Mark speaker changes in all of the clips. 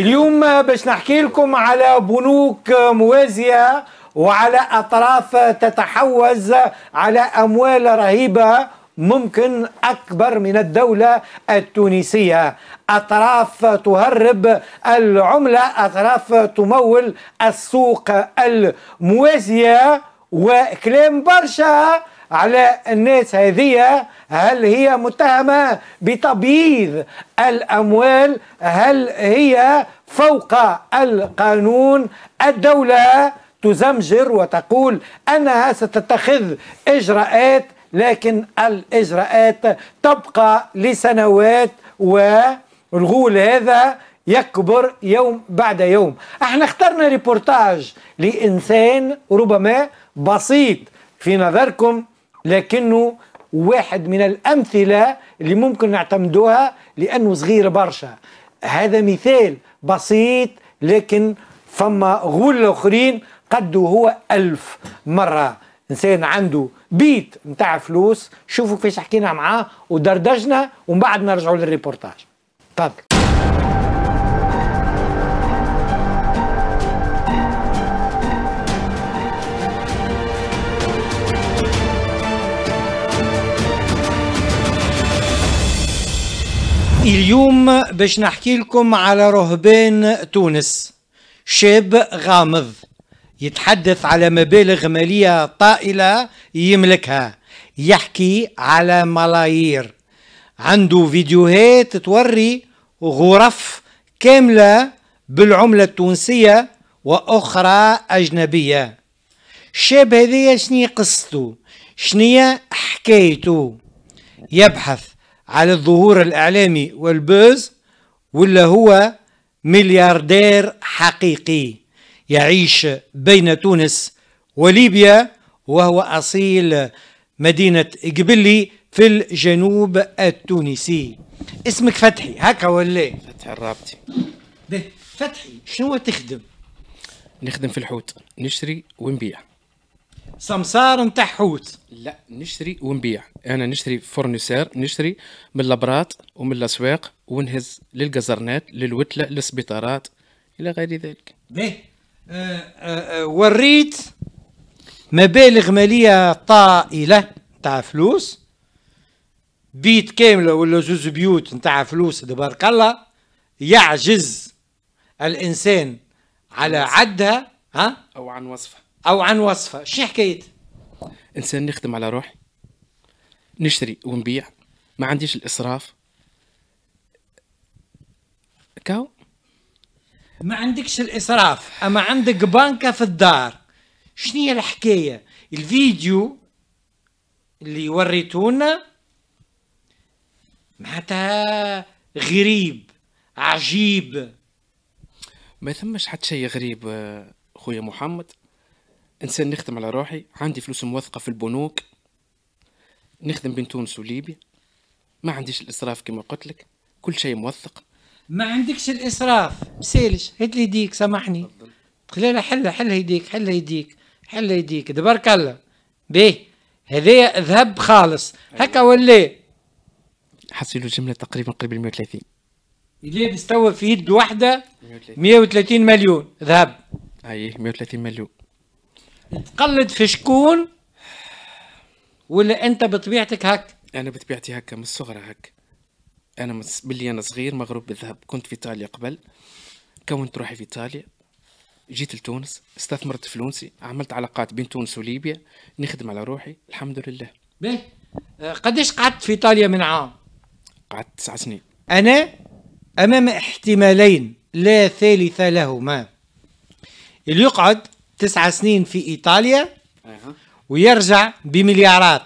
Speaker 1: اليوم باش نحكي لكم على بنوك موازية وعلى أطراف تتحوز على أموال رهيبة ممكن أكبر من الدولة التونسية أطراف تهرب العملة أطراف تمول السوق الموازية وكلام برشا على الناس هذه هل هي متهمة بتبييض الأموال هل هي فوق القانون الدولة تزمجر وتقول أنها ستتخذ إجراءات لكن الإجراءات تبقى لسنوات والغول هذا يكبر يوم بعد يوم احنا اخترنا ريبورتاج لإنسان ربما بسيط في نظركم لكنه واحد من الأمثلة اللي ممكن نعتمدوها لأنه صغير برشا هذا مثال بسيط لكن فما غول آخرين قدوا هو ألف مرة إنسان عنده بيت متاع فلوس شوفوا كيفاش حكينا معاه ودردشنا ومن بعد نرجعوا للريبورتاج تفضل اليوم باش نحكي لكم على رهبان تونس شاب غامض يتحدث على مبالغ مالية طائلة يملكها يحكي على ملايير عنده فيديوهات توري غرف كاملة بالعملة التونسية وأخرى أجنبية الشاب هذايا شني قصته شنية حكايته يبحث على الظهور الإعلامي والبوز ولا هو ملياردير حقيقي يعيش بين تونس وليبيا وهو أصيل مدينة قبلي في الجنوب التونسي اسمك فتحي هكا ولا
Speaker 2: فتحي الرابطي فتحي شنو تخدم نخدم في الحوت نشري ونبيع سمسار نتاع حوت لا نشري ونبيع انا نشري فورنيسير نشري من الابراط ومن الاسواق ونهز للقزرنات للوتله للسبيطارات الى غير ذلك به أه،, أه أه وريت
Speaker 1: مبالغ ماليه طائله نتاع فلوس بيت كامله ولا جوز بيوت نتاع فلوس تبارك الله يعجز
Speaker 2: الانسان
Speaker 1: على عدها ها او عن وصفها او عن وصفه شنو
Speaker 2: حكايتها انسان نخدم على روحي نشتري ونبيع ما عنديش الاسراف كاو
Speaker 1: ما عندكش الاسراف اما عندك بنكه في الدار شنو هي الحكايه الفيديو اللي وريتونا
Speaker 2: معناتها غريب عجيب ما ثمش حتى شيء غريب آه، خويا محمد انسان نخدم على روحي عندي فلوس موثقه في البنوك نخدم بين تونس وليبيا ما عنديش الاسراف كما قلت لك كل شيء موثق ما عندكش الاسراف
Speaker 1: مسالش هات لي يديك سامحني خلينا حل حل يديك حل يديك حل يديك تبارك الله بيه هذايا ذهب خالص أيوة. هكا ولا
Speaker 2: حصل جمله تقريبا قريب ال 130
Speaker 1: اللي استوى في يد واحده
Speaker 2: 130 مليون ذهب اي 130 مليون تقلد في شكون ولا انت بطبيعتك هك انا بطبيعتي هكا من الصغرى هك انا باللي انا صغير مغروب بالذهب كنت في ايطاليا قبل كونت روحي في ايطاليا جيت لتونس استثمرت فلوسي عملت علاقات بين تونس وليبيا نخدم على روحي الحمد لله باهي قديش قعدت في ايطاليا من عام قعدت تسع سنين انا امام احتمالين لا
Speaker 1: ثالث لهما اللي يقعد تسعة سنين في ايطاليا ويرجع بمليارات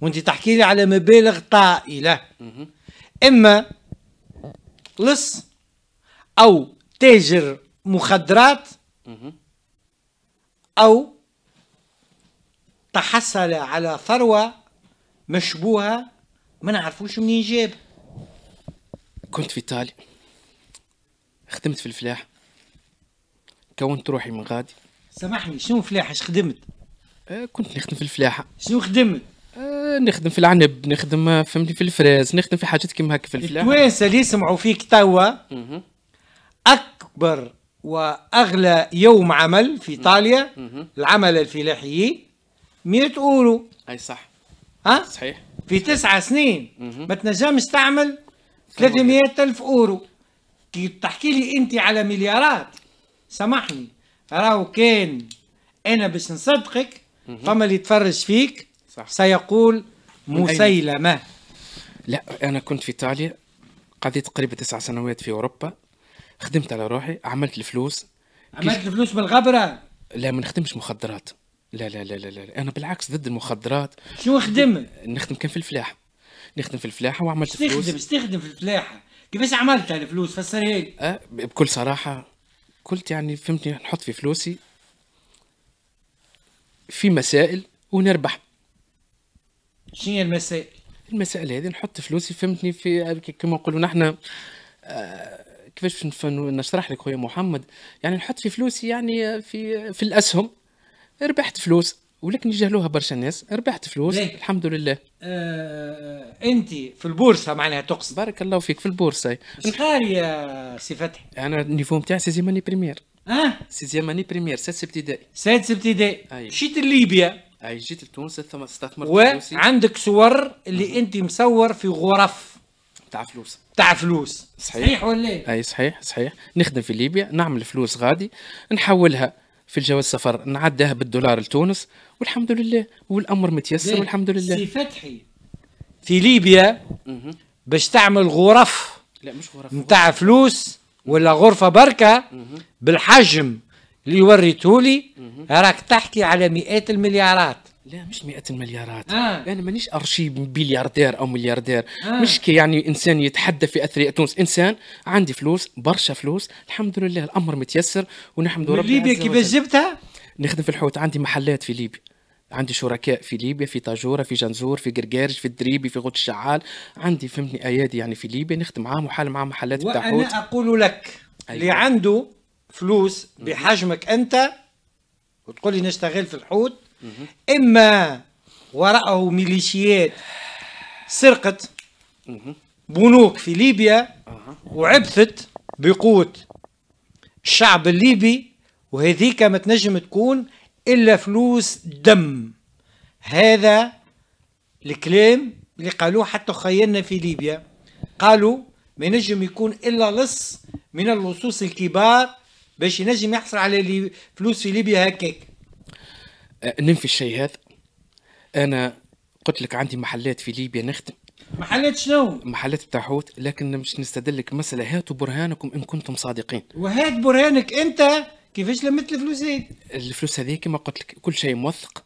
Speaker 1: وانت تحكي لي على مبالغ طائله اما لص او تاجر مخدرات او تحصل على ثروه مشبوهه ما
Speaker 2: نعرفوش منين جاب كنت في ايطاليا خدمت في الفلاح كونت روحي من غادي سامحني شنو فلاحه اش خدمت؟ آه كنت نخدم في الفلاحه شنو خدمت؟ آه، نخدم في العنب نخدم آه، فهمتني في الفراز نخدم في حاجات كيما هكا في الفلاحه التوانسه اللي يسمعوا فيك توا
Speaker 1: اكبر واغلى يوم عمل في ايطاليا العمل الفلاحي 100 اورو اي صح ها صحيح في تسعة سنين ما تنجمش تعمل 300 الف اورو كي تحكي لي انت على مليارات سامحني راهو كان انا باش نصدقك
Speaker 2: فما اللي يتفرج فيك صح. سيقول مسيلمه لا انا كنت في ايطاليا قضيت تقريبا تسع سنوات في اوروبا خدمت على روحي عملت الفلوس عملت الفلوس بالغبره لا ما نخدمش مخدرات لا لا لا لا لا انا بالعكس ضد المخدرات شنو خدمت؟ نخدم كان في الفلاحه نخدم في الفلاحه وعملت فلوس تخدم تخدم في الفلاحه كيفاش عملت الفلوس فسرها لي أه بكل صراحه قلت يعني فهمتني نحط في فلوسي في مسائل ونربح شنو المسائل؟ المسائل هذه نحط فلوسي فهمتني في كما نقولوا نحن آه، كيفاش نشرح لك خويا محمد يعني نحط في فلوسي يعني في في الاسهم ربحت فلوس ولكن يجهلوها برشا ناس ربحت فلوس ليه؟ الحمد لله آه، انت في البورصه معناها تقصد بارك الله فيك في البورصه شقاري يا سي فتحي انا النيفو نتاعي سيزيام اني بريمير اه سيزيام اني بريمير سادس ابتدائي سادس ابتدائي أيوة. مشيت لليبيا اي جيت لتونس ثم استثمرت وعندك صور اللي انت مصور في غرف تاع فلوس تاع فلوس صحيح, صحيح ولا اي صحيح صحيح نخدم في ليبيا نعمل فلوس غادي نحولها في الجواز سفر نعدها بالدولار لتونس والحمد لله والامر متيسر والحمد لله سي فتحي في ليبيا
Speaker 1: باش تعمل غرف لا مش غرف نتاع فلوس ولا غرفه
Speaker 2: بركه بالحجم اللي وريتولي راك تحكي على مئات المليارات لا مش مئة المليارات آه. انا يعني مانيش ارشيب بلياردير او ملياردير آه. مش كي يعني انسان يتحدى في اثرياء تونس انسان عندي فلوس برشا فلوس الحمد لله الامر متيسر ونحمد ربي ليبيا كيفاش جبتها نخدم في الحوت عندي محلات في ليبيا عندي شركاء في ليبيا في طاجوره في جنزور في قرقارج في الدريبي في غوت الشعال عندي فهمتني ايادي يعني في ليبيا نخدم معاهم وحال مع محلات بتاع حوت وانا اقول لك أيوة. اللي
Speaker 1: عنده فلوس بحجمك انت وتقول لي نشتغل في الحوت اما وراءه ميليشيات سرقت بنوك في ليبيا وعبثت بقوة الشعب الليبي وهذيك ما تنجم تكون إلا فلوس دم هذا الكلام اللي قالوه حتى خيالنا في ليبيا قالوا ما ينجم يكون إلا لص من اللصوص
Speaker 2: الكبار باش ينجم يحصل على فلوس في ليبيا هكاك آه، ننفي الشيء هذا انا قلت لك عندي محلات في ليبيا نخدم محلات شنو؟ محلات التحوت لكن مش نستدلك مسألة هاتوا برهانكم إن كنتم صادقين. وهات برهانك أنت كيفاش لمت الفلوس هذه؟ الفلوس هذه كما قلت لك كل شيء موثق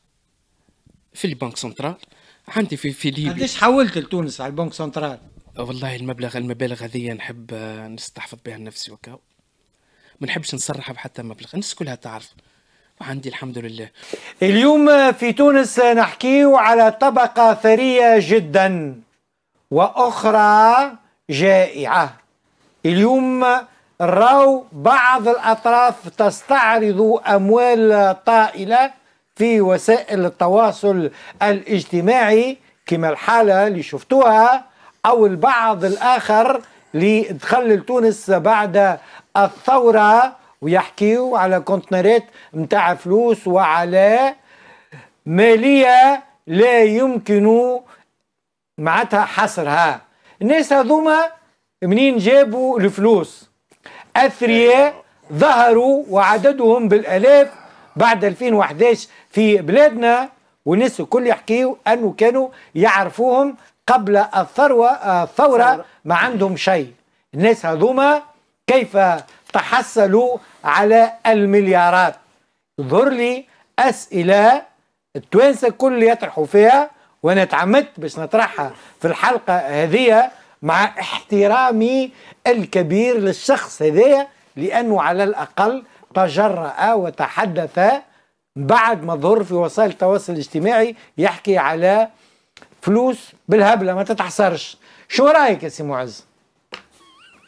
Speaker 2: في البنك سنترال عندي في في ليبيا. قديش حولت لتونس على البنك سنترال؟ والله المبلغ المبالغ هذه نحب آه، نستحفظ بها نفسي وكاو. ما نحبش نصرح بحتى مبلغ، الناس كلها تعرف. عندي الحمد لله
Speaker 1: اليوم في تونس نحكي على طبقة ثرية جدا وأخرى جائعة اليوم راو بعض الأطراف تستعرض أموال طائلة في وسائل التواصل الاجتماعي كما الحالة اللي شفتوها أو البعض الآخر لدخل لتونس بعد الثورة ويحكيو على كونتنرات متاع فلوس وعلى مالية لا يمكن معناتها حصرها الناس هذوما منين جابوا الفلوس أثرياء ظهروا وعددهم بالآلاف بعد 2011 في بلادنا والناس الكل يحكيوا أنه كانوا يعرفوهم قبل الثروة الثورة ما عندهم شيء الناس هذوما كيف تحصلوا على المليارات يظهر لي أسئلة التوانسة كل يطرحوا فيها وأنا تعمدت باش نطرحها في الحلقة هذه مع احترامي الكبير للشخص هذايا لأنه على الأقل تجرأ وتحدث بعد ما ظهر في وسائل التواصل الاجتماعي يحكي على فلوس بالهبله ما تتحصرش
Speaker 3: شو رايك يا سي معز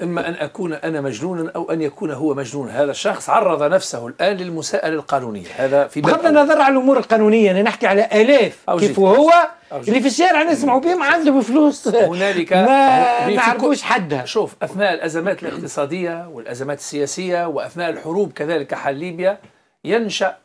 Speaker 3: إما أن أكون أنا مجنونا أو أن يكون هو مجنون هذا الشخص عرض نفسه الآن للمساءلة القانونية هذا في بغض النظر على الأمور القانونية أنا نحكي على آلاف كيف هو أوجد. اللي في الشارع نسمعوا بهم عندهم فلوس
Speaker 1: هنالك ما نعرفوش
Speaker 3: حدها شوف أثناء الأزمات الاقتصادية والأزمات السياسية وأثناء الحروب كذلك حال ليبيا ينشأ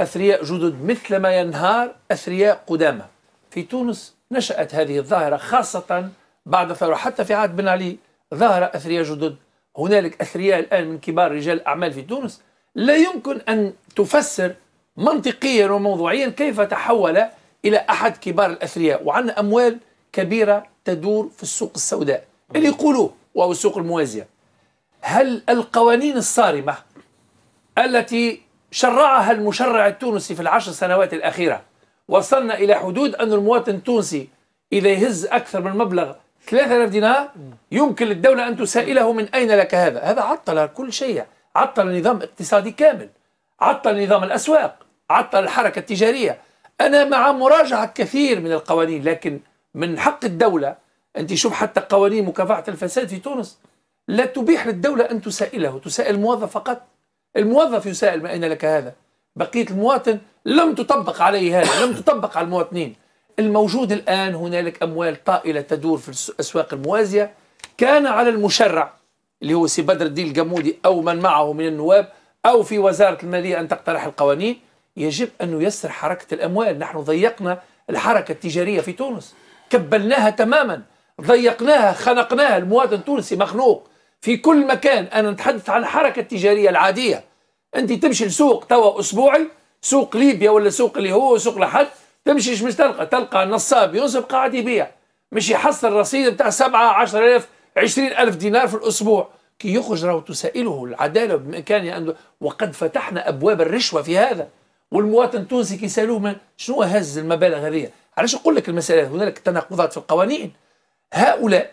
Speaker 3: أثرياء جدد مثلما ينهار أثرياء قدامى في تونس نشأت هذه الظاهرة خاصة بعد ثورة حتى في عهد بن علي ظهر أثرياء جدد هنالك أثرياء الآن من كبار رجال الأعمال في تونس لا يمكن أن تفسر منطقيا وموضوعيا كيف تحول إلى أحد كبار الأثرياء وعندنا أموال كبيرة تدور في السوق السوداء اللي يقولوه وهو السوق الموازية هل القوانين الصارمة التي شرعها المشرع التونسي في العشر سنوات الأخيرة وصلنا إلى حدود أن المواطن التونسي إذا يهز أكثر من مبلغ 3000 دينار يمكن للدولة أن تسائله من أين لك هذا هذا عطل كل شيء عطل نظام اقتصادي كامل عطل نظام الأسواق عطل الحركة التجارية أنا مع مراجعة كثير من القوانين لكن من حق الدولة أنت شوف حتى قوانين مكافحة الفساد في تونس لا تبيح للدولة أن تسائله تسائل الموظف فقط الموظف يسائل من أين لك هذا بقية المواطن لم تطبق عليه هذا لم تطبق على المواطنين الموجود الآن هنالك أموال طائلة تدور في الأسواق الموازية كان على المشرع اللي هو سي بدر الدين القمودي أو من معه من النواب أو في وزارة المالية أن تقترح القوانين يجب أن يسر حركة الأموال نحن ضيقنا الحركة التجارية في تونس كبلناها تماما ضيقناها خنقناها المواطن التونسي مخنوق في كل مكان أنا نتحدث عن الحركة التجارية العادية أنت تمشي لسوق توا أسبوعي سوق ليبيا ولا سوق اللي هو سوق لحد تمشيش مش تلقى تلقى نصاب ينصب قاعد يبيع مش يحصل رصيد بتاع 7 10000 20000 دينار في الاسبوع كي يخرج راه تسائله العداله بامكانه يعني ان وقد فتحنا ابواب الرشوه في هذا والمواطن التونسي كي سالوه شنو هز المبالغ هذه علاش نقول لك المساله هنالك تناقضات في القوانين هؤلاء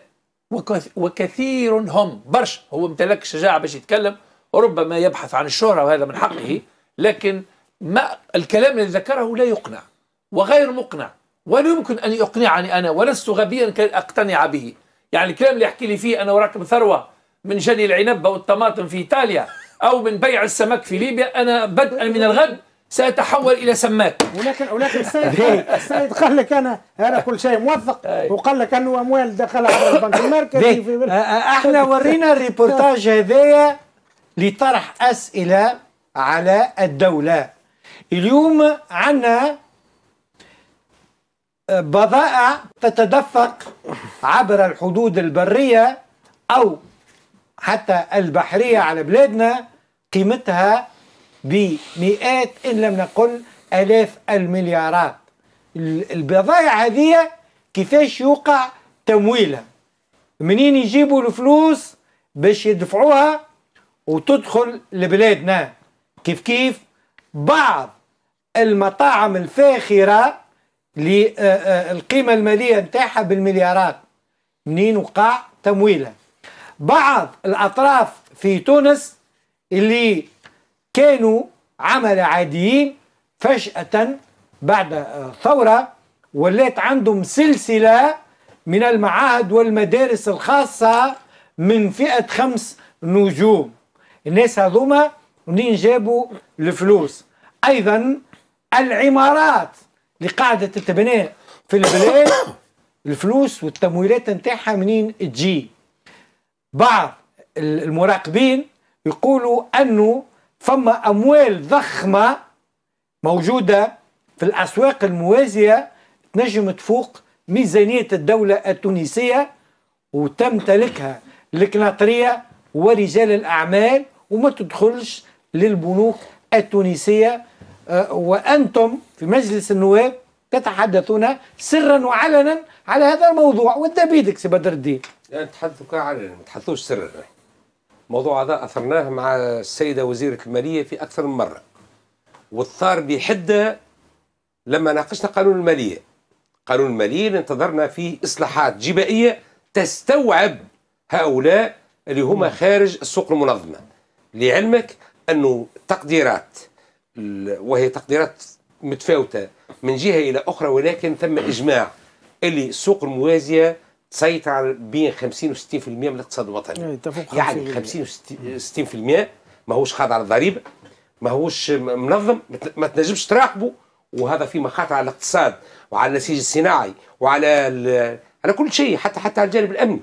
Speaker 3: وكثير هم برشا هو امتلك شجاعه باش يتكلم ربما يبحث عن الشهره وهذا من حقه لكن ما الكلام الذي ذكره لا يقنع وغير مقنع ولا يمكن أن يقنعني أنا ولست غبيا كي أقتنع به يعني الكلام اللي يحكي لي فيه أنا وراكم ثروة من جني العنب والطماطم في إيطاليا أو من بيع السمك في ليبيا أنا بدءا من الغد سيتحول الى سماك ولكن ولكن السيد
Speaker 1: السيد قال لك انا انا كل شيء موثق وقال لك انه اموال دخل على البنك المركزي احنا ورينا الريبورتاج هذايا لطرح اسئله على الدوله اليوم عندنا بضائع تتدفق عبر الحدود البرية أو حتى البحرية على بلادنا قيمتها بمئات إن لم نقل آلاف المليارات البضائع هذه كيفاش يوقع تمويلها منين يجيبوا الفلوس باش يدفعوها وتدخل لبلادنا كيف كيف بعض المطاعم الفاخره للقيمة المالية نتاعها بالمليارات منين وقع تمويلها بعض الأطراف في تونس اللي كانوا عمل عاديين فجأة بعد ثورة ولات عندهم سلسلة من المعاهد والمدارس الخاصة من فئة خمس نجوم الناس هذوما منين جابوا الفلوس أيضا العمارات لقاعدة التبناء في البلاد الفلوس والتمويلات نتاعها منين تجي بعض المراقبين يقولوا أنه فما أموال ضخمة موجودة في الأسواق الموازية تنجم تفوق ميزانية الدولة التونسية وتمتلكها الكناطرية ورجال الأعمال وما تدخلش للبنوك التونسية أه، وأنتم في مجلس النواب تتحدثون سرا وعلنا على هذا الموضوع وانت بيدك سي بدر الدين
Speaker 4: يعني علنا ما تحدثوش سرا الموضوع هذا اثرناه مع السيده وزيره الماليه في اكثر من مره والثار بحده لما ناقشنا قانون الماليه قانون الماليه انتظرنا فيه اصلاحات جبائيه تستوعب هؤلاء اللي هما خارج السوق المنظمه لعلمك انه تقديرات وهي تقديرات متفاوتة من جهة إلى أخرى ولكن ثم إجماع اللي السوق الموازية تسيطر على بين 50 و 60% من الاقتصاد الوطني
Speaker 2: يعني 50
Speaker 4: و 60% ماهوش خاضع للضريبة ماهوش منظم ما تنجمش تراقبه وهذا في مخاطر على الاقتصاد وعلى النسيج الصناعي وعلى على كل شيء حتى حتى على الجانب الامني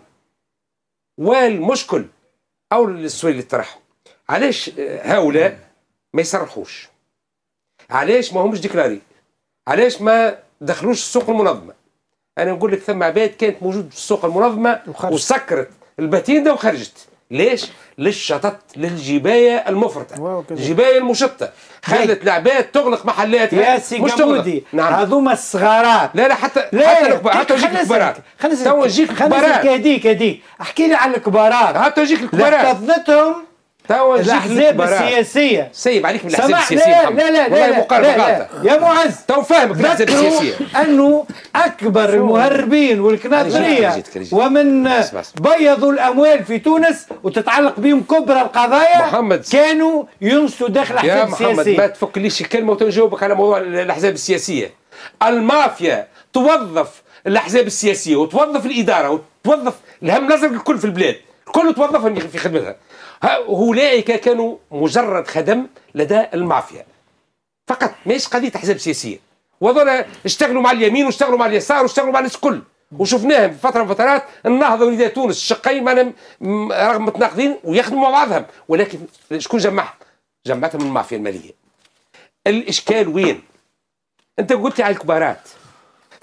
Speaker 4: والمشكل او السؤال اللي طرحه علاش آه، هؤلاء ما يصرحوش علاش ما همش ديكلاري علاش ما دخلوش السوق المنظمه انا نقول لك ثم عباد كانت موجود في السوق المنظمه وخرجت. وسكرت البتين ده وخرجت ليش؟ للشطط للجبايه المفرطه الجبايه المشطه خلت العباد تغلق محلات يا سي مش تغلق
Speaker 1: نعم. هذوما الصغارات
Speaker 4: لا لا حتى لا حتى الكبارات حتى يجيك الكبارات تو يجيك
Speaker 1: الكبارات هذيك هذيك احكي لي على الكبارات حتى يجيك الكبارات لفظتهم توا الاحزاب السياسيه
Speaker 4: سيب عليك من الاحزاب السياسيه لا لا لا, لا, لا, لا, لا, يا معز تو فاهمك الاحزاب السياسيه
Speaker 1: انه اكبر المهربين والكناطريه
Speaker 4: ومن بيضوا الاموال في تونس وتتعلق بهم كبرى القضايا محمد كانوا ينسوا داخل الاحزاب السياسيه يا محمد ما تفك ليش كلمه وتنجاوبك على موضوع الاحزاب السياسيه المافيا توظف الاحزاب السياسيه وتوظف الاداره وتوظف الهم لازم الكل في البلاد الكل توظف في خدمتها أولئك كانوا مجرد خدم لدى المافيا فقط ماهيش قضية أحزاب سياسية وظل اشتغلوا مع اليمين واشتغلوا مع اليسار واشتغلوا مع الناس الكل وشفناهم في فتره من فترات النهضه وليدات تونس الشقي معنا رغم متناقضين ويخدموا مع بعضهم ولكن شكون جمعهم؟ جمعتهم المافيا الماليه. الاشكال وين؟ انت قلت على الكبارات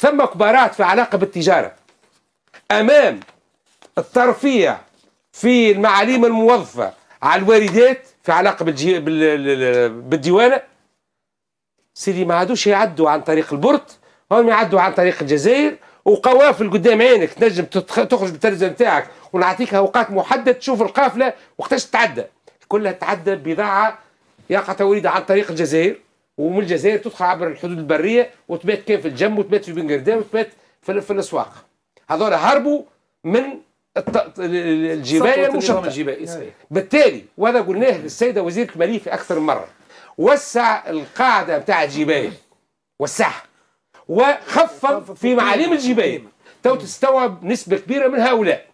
Speaker 4: ثم كبارات في علاقه بالتجاره امام الترفيع في المعاليم الموظفه على الواردات في علاقه بالجي... بال... بالديوانه سيدي ما عادوش يعدوا عن طريق البرت هم يعدوا عن طريق الجزائر وقوافل قدام عينك تنجم تتخ... تخرج بالترجمه نتاعك ونعطيك اوقات محدده تشوف القافله وقتاش تتعدى كلها تتعدى بضاعه يقع توريدة عن طريق الجزائر ومن الجزائر تدخل عبر الحدود البريه وتبات كان في الجم وتبات في بنغردان وتبات في, في الاسواق هذول هربوا من يعني الجبائي المشطة بالتالي وهذا قلناه للسيدة وزيرة المالية في أكثر من مرة وسع القاعدة بتاع الجبائي وسعها وخفض في معاليم الجبائي تو تستوعب نسبة كبيرة من هؤلاء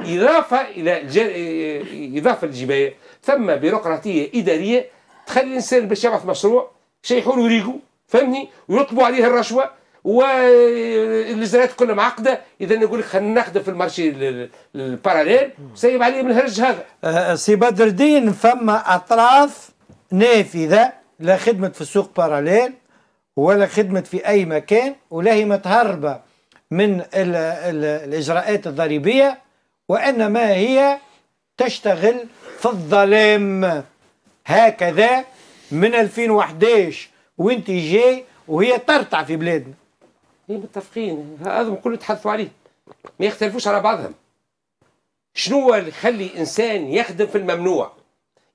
Speaker 4: إضافة إلى آه، آه، إضافة للجباية ثم بيروقراطية إدارية تخلي الإنسان باش يبعث مشروع شيحوا له ريقو فهمني ويطلبوا عليه الرشوة والنزلات كلها معقده اذا يقول لك خلينا ناخذ في المارشي الباراليل سيب عليه من هرج هذا آه، سي بدر الدين فما
Speaker 1: اطراف نافذه لا خدمت في السوق باراليل ولا خدمت في اي مكان ولا هي متهربه من الـ الـ الاجراءات الضريبيه وانما هي تشتغل في الظلام هكذا من 2011 وانت جاي وهي
Speaker 4: ترتع في بلادنا هي متفقين هذم كله تحدثوا عليه ما يختلفوش على بعضهم شنو هو اللي يخلي انسان يخدم في الممنوع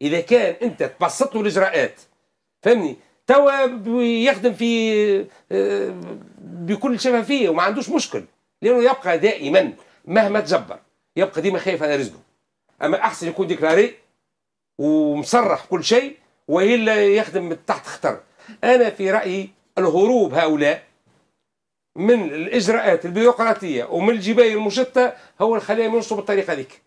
Speaker 4: اذا كان انت تبسط له الاجراءات فهمني توا يخدم في بكل شفافيه وما عندوش مشكل لانه يبقى دائما مهما تجبر يبقى ديما خايف على رزقه اما احسن يكون ديكلاري ومصرح كل شيء والا يخدم تحت خطر انا في رايي الهروب هؤلاء من الاجراءات البيروقراطيه ومن الجبايل المشتته هو الخلايا ينشطوا بالطريقه هذيك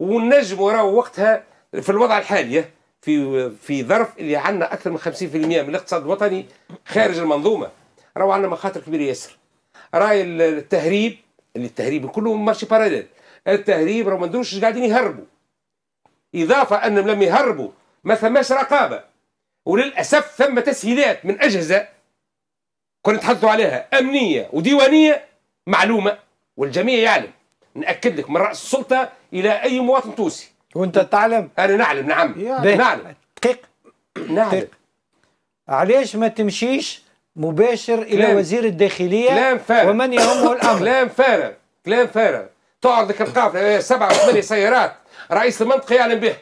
Speaker 4: والنجم وراه وقتها في الوضع الحالي في في ظرف اللي عندنا اكثر من 50% من الاقتصاد الوطني خارج المنظومه راهو عندنا مخاطر كبيره ياسر راي التهريب اللي التهريب كله مارشي باراليل التهريب راهو ما ندروش قاعدين يهربوا اضافه انهم لم يهربوا ما ثماش رقابه وللاسف ثم تسهيلات من اجهزه كنا نتحدثوا عليها امنيه وديوانيه معلومه والجميع يعلم ناكد لك من راس السلطه الى اي مواطن تونسي وانت تعلم انا نعلم نعم نعلم دقيق نعلم علاش ما تمشيش مباشر الى كلام. وزير الداخليه كلام فارغ ومن يهمه الامر كلام فارغ كلام فارغ تقعد لك القافله آه، سبعه ثمانيه سيارات رئيس المنطقه يعلم به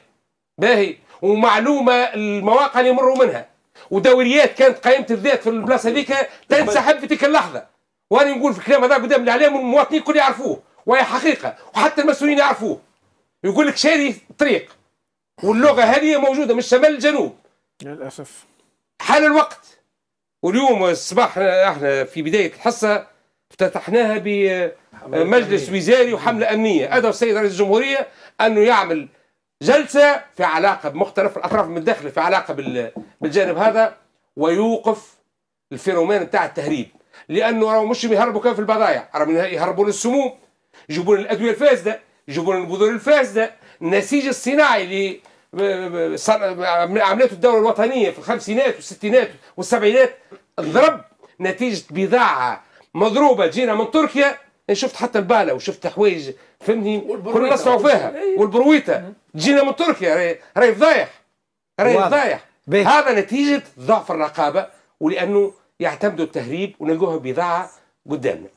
Speaker 4: باهي ومعلومه المواقع اللي يمروا منها ودوريات كانت قائمه الذات في البلاصه هذيك تنسحب في تلك اللحظه وانا نقول في الكلام هذا قدام الاعلام والمواطنين الكل يعرفوه وهي حقيقه وحتى المسؤولين يعرفوه يقول لك شاري طريق واللغه هذه موجوده من الشمال للجنوب
Speaker 3: للاسف
Speaker 4: حان الوقت واليوم الصباح احنا في بدايه الحصه افتتحناها بمجلس وزاري وحمله امنيه ادعو السيد رئيس الجمهوريه انه يعمل جلسه في علاقه بمختلف الاطراف المتدخله في علاقه بال بالجانب هذا ويوقف الفيرومان بتاع التهريب لانه راهو مش يهربوا كان في البضايع راهم يهربوا للسموم يجيبوا الادويه الفاسده يجيبوا البذور الفاسده النسيج الصناعي اللي آه، آه، عملته الدوله الوطنيه في الخمسينات والستينات والسبعينات انضرب نتيجه بضاعه مضروبه جينا من تركيا شفت حتى الباله وشفت حوايج فهمني كنا نصنعوا فيها والبرويته جينا من تركيا راهي فضايح راهي فضايح هذا نتيجة ضعف الرقابة ولأنه يعتمدوا التهريب ونلقوها بضاعة قدامنا